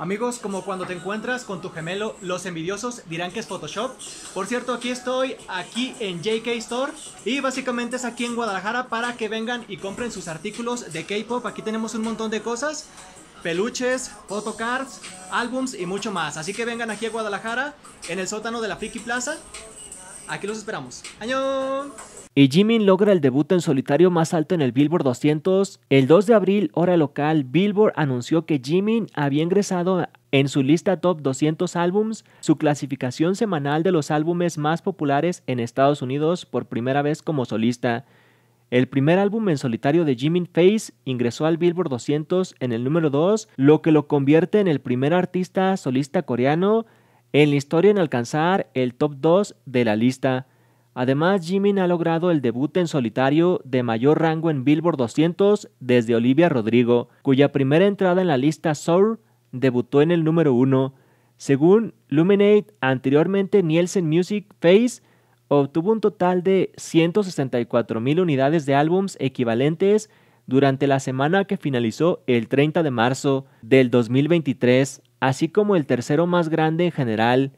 Amigos, como cuando te encuentras con tu gemelo, los envidiosos dirán que es Photoshop. Por cierto, aquí estoy, aquí en JK Store. Y básicamente es aquí en Guadalajara para que vengan y compren sus artículos de K-Pop. Aquí tenemos un montón de cosas. Peluches, photocards, álbums y mucho más. Así que vengan aquí a Guadalajara, en el sótano de la Friki Plaza. Aquí los esperamos. Y Jimin logra el debut en solitario más alto en el Billboard 200. El 2 de abril, hora local, Billboard anunció que Jimin había ingresado en su lista Top 200 Álbums, su clasificación semanal de los álbumes más populares en Estados Unidos por primera vez como solista. El primer álbum en solitario de Jimin Face ingresó al Billboard 200 en el número 2, lo que lo convierte en el primer artista solista coreano en la historia en alcanzar el top 2 de la lista. Además, Jimin ha logrado el debut en solitario de mayor rango en Billboard 200 desde Olivia Rodrigo, cuya primera entrada en la lista Sour debutó en el número 1. Según Luminate, anteriormente Nielsen Music Face obtuvo un total de 164.000 unidades de álbums equivalentes durante la semana que finalizó el 30 de marzo del 2023 así como el tercero más grande en general,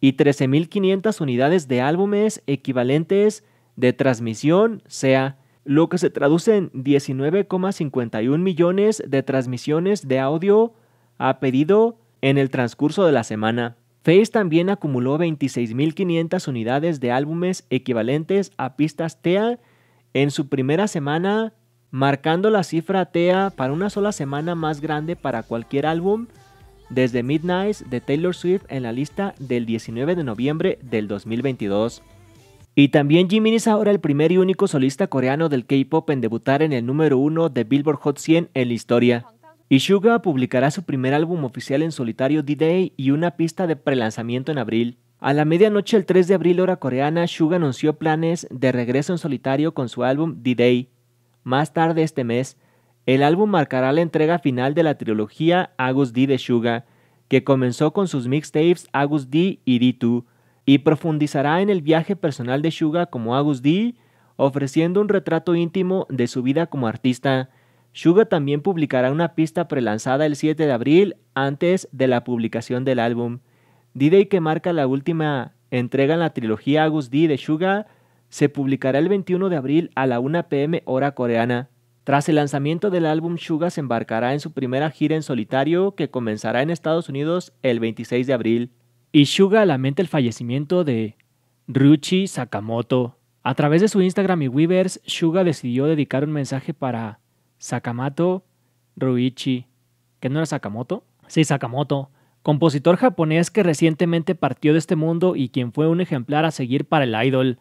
y 13.500 unidades de álbumes equivalentes de transmisión, sea, lo que se traduce en 19,51 millones de transmisiones de audio a pedido en el transcurso de la semana. Face también acumuló 26.500 unidades de álbumes equivalentes a pistas TEA en su primera semana, marcando la cifra TEA para una sola semana más grande para cualquier álbum desde Midnight de Taylor Swift en la lista del 19 de noviembre del 2022. Y también Jimin es ahora el primer y único solista coreano del K-pop en debutar en el número 1 de Billboard Hot 100 en la historia. Y Suga publicará su primer álbum oficial en solitario D-Day y una pista de prelanzamiento en abril. A la medianoche del 3 de abril hora coreana, Suga anunció planes de regreso en solitario con su álbum D-Day. Más tarde este mes, el álbum marcará la entrega final de la trilogía Agus D de Suga, que comenzó con sus mixtapes Agus D y D2, y profundizará en el viaje personal de Suga como Agus D, ofreciendo un retrato íntimo de su vida como artista. Suga también publicará una pista prelanzada el 7 de abril antes de la publicación del álbum. D-Day que marca la última entrega en la trilogía Agus D de Suga se publicará el 21 de abril a la 1 pm hora coreana. Tras el lanzamiento del álbum, Suga se embarcará en su primera gira en solitario que comenzará en Estados Unidos el 26 de abril. Y Suga lamenta el fallecimiento de Ryuichi Sakamoto. A través de su Instagram y Weavers, Suga decidió dedicar un mensaje para Sakamoto Ruichi, que no era Sakamoto. Sí, Sakamoto, compositor japonés que recientemente partió de este mundo y quien fue un ejemplar a seguir para el idol.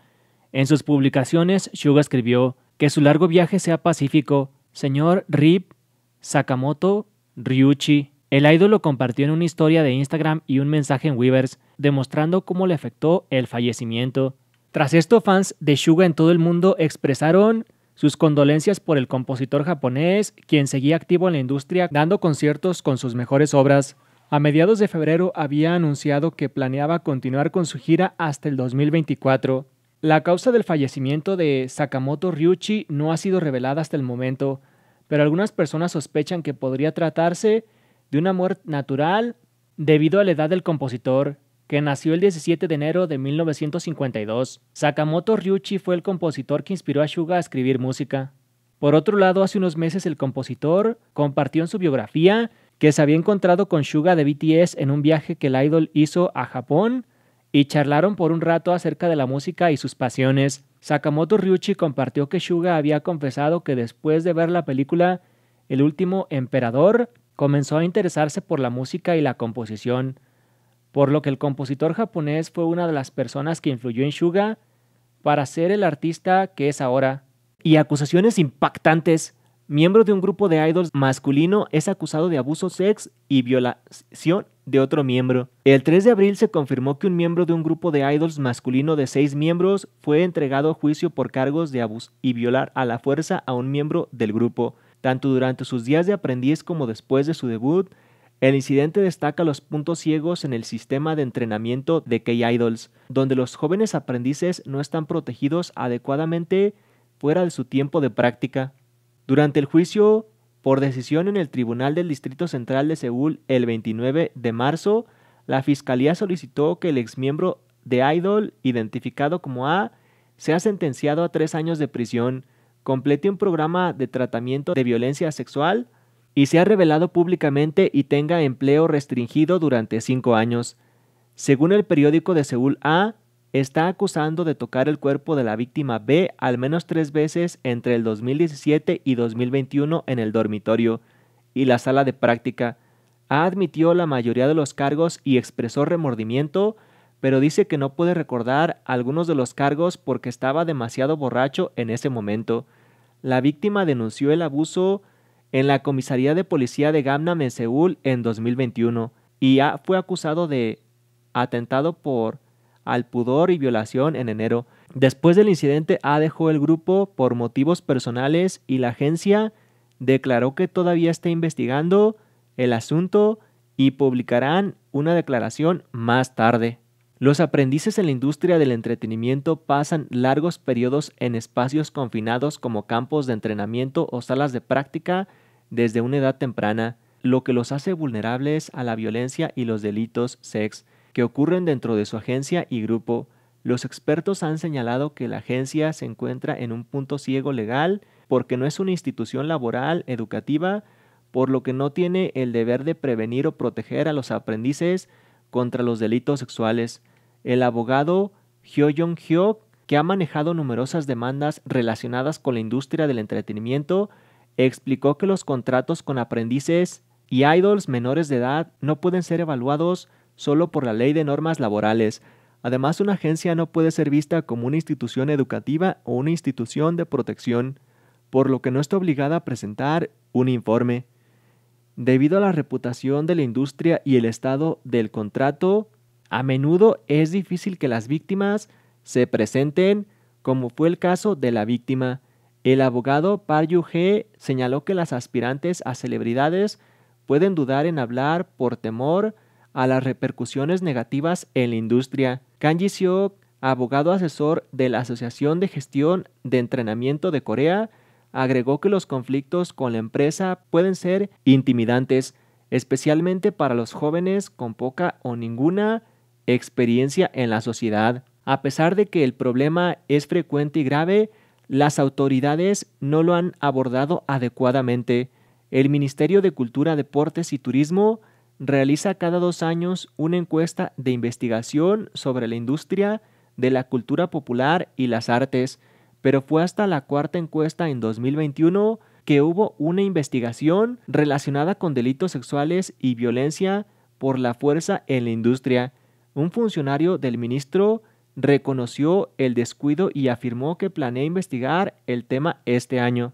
En sus publicaciones, Suga escribió, que su largo viaje sea pacífico, señor Rip Sakamoto Ryuchi. El ídolo lo compartió en una historia de Instagram y un mensaje en Weavers, demostrando cómo le afectó el fallecimiento. Tras esto, fans de Suga en todo el mundo expresaron sus condolencias por el compositor japonés, quien seguía activo en la industria dando conciertos con sus mejores obras. A mediados de febrero había anunciado que planeaba continuar con su gira hasta el 2024. La causa del fallecimiento de Sakamoto Ryuchi no ha sido revelada hasta el momento, pero algunas personas sospechan que podría tratarse de una muerte natural debido a la edad del compositor, que nació el 17 de enero de 1952. Sakamoto Ryuchi fue el compositor que inspiró a Suga a escribir música. Por otro lado, hace unos meses el compositor compartió en su biografía que se había encontrado con Suga de BTS en un viaje que el idol hizo a Japón y charlaron por un rato acerca de la música y sus pasiones. Sakamoto Ryuchi compartió que Shuga había confesado que después de ver la película El último emperador, comenzó a interesarse por la música y la composición, por lo que el compositor japonés fue una de las personas que influyó en Shuga para ser el artista que es ahora. Y acusaciones impactantes miembro de un grupo de idols masculino es acusado de abuso sex y violación de otro miembro. El 3 de abril se confirmó que un miembro de un grupo de idols masculino de seis miembros fue entregado a juicio por cargos de abuso y violar a la fuerza a un miembro del grupo, tanto durante sus días de aprendiz como después de su debut. El incidente destaca los puntos ciegos en el sistema de entrenamiento de K-Idols, donde los jóvenes aprendices no están protegidos adecuadamente fuera de su tiempo de práctica. Durante el juicio por decisión en el Tribunal del Distrito Central de Seúl el 29 de marzo, la Fiscalía solicitó que el exmiembro de Idol, identificado como A, sea sentenciado a tres años de prisión, complete un programa de tratamiento de violencia sexual y sea revelado públicamente y tenga empleo restringido durante cinco años. Según el periódico de Seúl A, está acusando de tocar el cuerpo de la víctima B al menos tres veces entre el 2017 y 2021 en el dormitorio y la sala de práctica. Ha admitido la mayoría de los cargos y expresó remordimiento, pero dice que no puede recordar algunos de los cargos porque estaba demasiado borracho en ese momento. La víctima denunció el abuso en la comisaría de policía de Gamnam en Seúl en 2021 y ya fue acusado de atentado por al pudor y violación en enero. Después del incidente, A dejó el grupo por motivos personales y la agencia declaró que todavía está investigando el asunto y publicarán una declaración más tarde. Los aprendices en la industria del entretenimiento pasan largos periodos en espacios confinados como campos de entrenamiento o salas de práctica desde una edad temprana, lo que los hace vulnerables a la violencia y los delitos sex que ocurren dentro de su agencia y grupo, los expertos han señalado que la agencia se encuentra en un punto ciego legal porque no es una institución laboral, educativa, por lo que no tiene el deber de prevenir o proteger a los aprendices contra los delitos sexuales. El abogado Hyo Jong Hyo, que ha manejado numerosas demandas relacionadas con la industria del entretenimiento, explicó que los contratos con aprendices y idols menores de edad no pueden ser evaluados solo por la ley de normas laborales. Además, una agencia no puede ser vista como una institución educativa o una institución de protección, por lo que no está obligada a presentar un informe. Debido a la reputación de la industria y el estado del contrato, a menudo es difícil que las víctimas se presenten, como fue el caso de la víctima. El abogado Paryu G señaló que las aspirantes a celebridades pueden dudar en hablar por temor a las repercusiones negativas en la industria. Kanji Seok, abogado asesor de la Asociación de Gestión de Entrenamiento de Corea, agregó que los conflictos con la empresa pueden ser intimidantes, especialmente para los jóvenes con poca o ninguna experiencia en la sociedad. A pesar de que el problema es frecuente y grave, las autoridades no lo han abordado adecuadamente. El Ministerio de Cultura, Deportes y Turismo realiza cada dos años una encuesta de investigación sobre la industria de la cultura popular y las artes, pero fue hasta la cuarta encuesta en 2021 que hubo una investigación relacionada con delitos sexuales y violencia por la fuerza en la industria. Un funcionario del ministro reconoció el descuido y afirmó que planea investigar el tema este año.